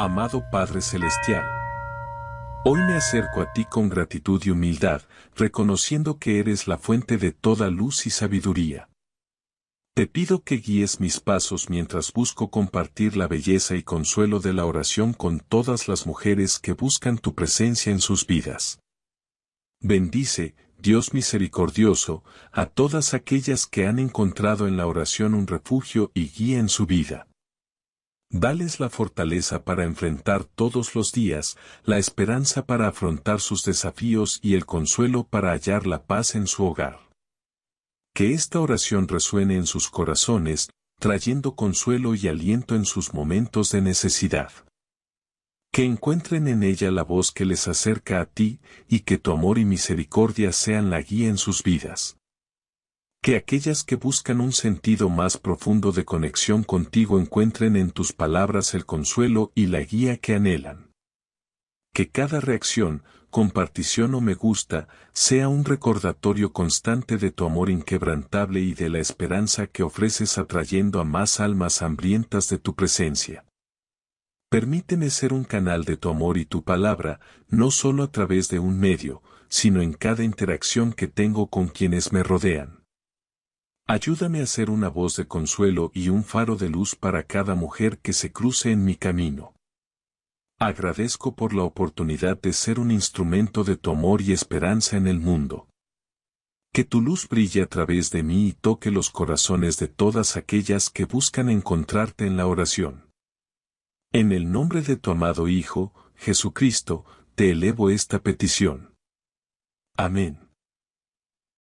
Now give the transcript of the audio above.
Amado Padre Celestial, hoy me acerco a ti con gratitud y humildad, reconociendo que eres la fuente de toda luz y sabiduría. Te pido que guíes mis pasos mientras busco compartir la belleza y consuelo de la oración con todas las mujeres que buscan tu presencia en sus vidas. Bendice, Dios misericordioso, a todas aquellas que han encontrado en la oración un refugio y guía en su vida. Dales la fortaleza para enfrentar todos los días, la esperanza para afrontar sus desafíos y el consuelo para hallar la paz en su hogar. Que esta oración resuene en sus corazones, trayendo consuelo y aliento en sus momentos de necesidad. Que encuentren en ella la voz que les acerca a ti, y que tu amor y misericordia sean la guía en sus vidas que aquellas que buscan un sentido más profundo de conexión contigo encuentren en tus palabras el consuelo y la guía que anhelan. Que cada reacción, compartición o me gusta, sea un recordatorio constante de tu amor inquebrantable y de la esperanza que ofreces atrayendo a más almas hambrientas de tu presencia. Permíteme ser un canal de tu amor y tu palabra, no solo a través de un medio, sino en cada interacción que tengo con quienes me rodean. Ayúdame a ser una voz de consuelo y un faro de luz para cada mujer que se cruce en mi camino. Agradezco por la oportunidad de ser un instrumento de tu amor y esperanza en el mundo. Que tu luz brille a través de mí y toque los corazones de todas aquellas que buscan encontrarte en la oración. En el nombre de tu amado Hijo, Jesucristo, te elevo esta petición. Amén.